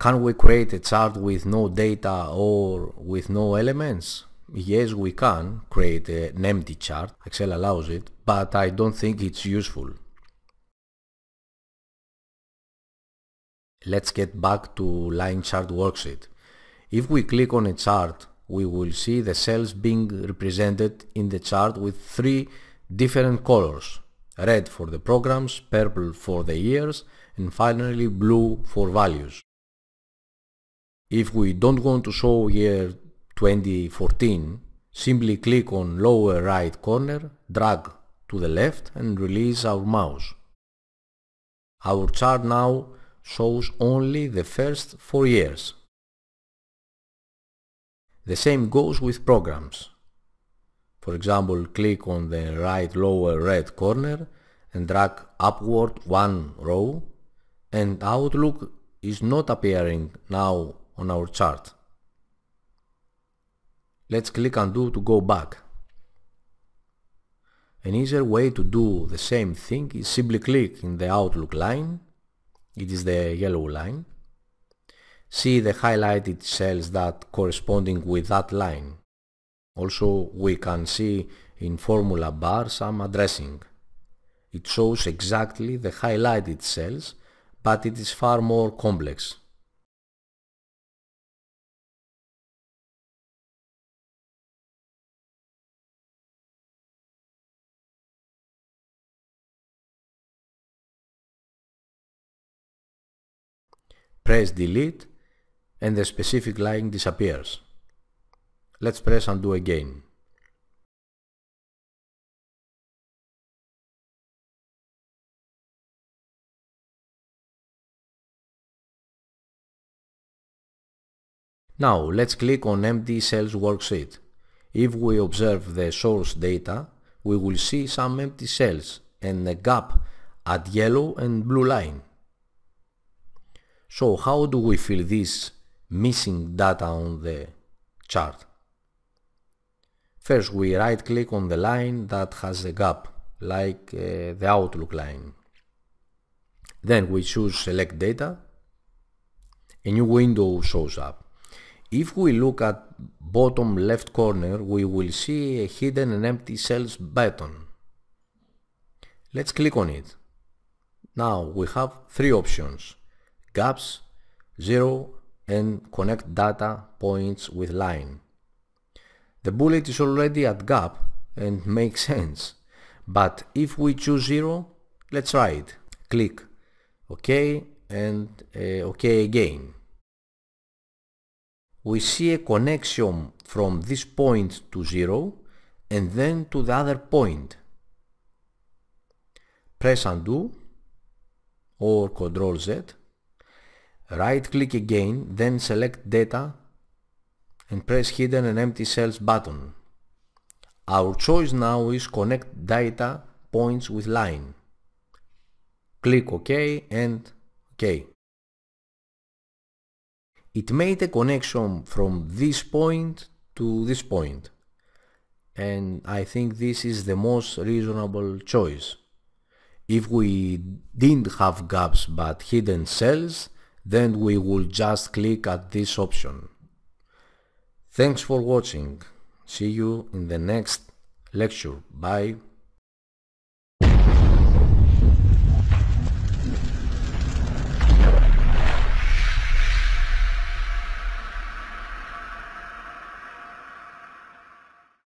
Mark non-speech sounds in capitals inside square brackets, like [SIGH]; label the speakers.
Speaker 1: Can we create a chart with no data or with no elements? Yes, we can create an empty chart. Excel allows it, but I don't think it's useful. Let's get back to line chart worksheet. If we click on a chart, we will see the cells being represented in the chart with three different colors. Red for the programs, purple for the years, and finally blue for values. If we don't want to show year 2014, simply click on lower right corner, drag to the left and release our mouse. Our chart now shows only the first four years. The same goes with programs. For example, click on the right lower red corner and drag upward one row and Outlook is not appearing now on our chart. Let's click undo to go back. An easier way to do the same thing is simply click in the outlook line, it is the yellow line, see the highlighted cells that corresponding with that line. Also we can see in formula bar some addressing. It shows exactly the highlighted cells but it is far more complex. Press delete and the specific line disappears. Let's press undo again. Now let's click on empty cells worksheet. If we observe the source data, we will see some empty cells and a gap at yellow and blue line. So how do we fill this missing data on the chart? First we right click on the line that has a gap, like uh, the outlook line. Then we choose select data. A new window shows up. If we look at bottom left corner, we will see a hidden and empty cells button. Let's click on it. Now we have three options gaps 0 and connect data points with line. The bullet is already at gap and makes [LAUGHS] sense. But if we choose 0, let's try it. Click OK and uh, OK again. We see a connection from this point to 0 and then to the other point. Press undo or Ctrl Z Right click again, then select Data and press Hidden and Empty Cells button. Our choice now is Connect Data Points with Line. Click OK and OK. It made a connection from this point to this point and I think this is the most reasonable choice. If we didn't have gaps but hidden cells, then we will just click at this option. Thanks for watching. See you in the next lecture. Bye.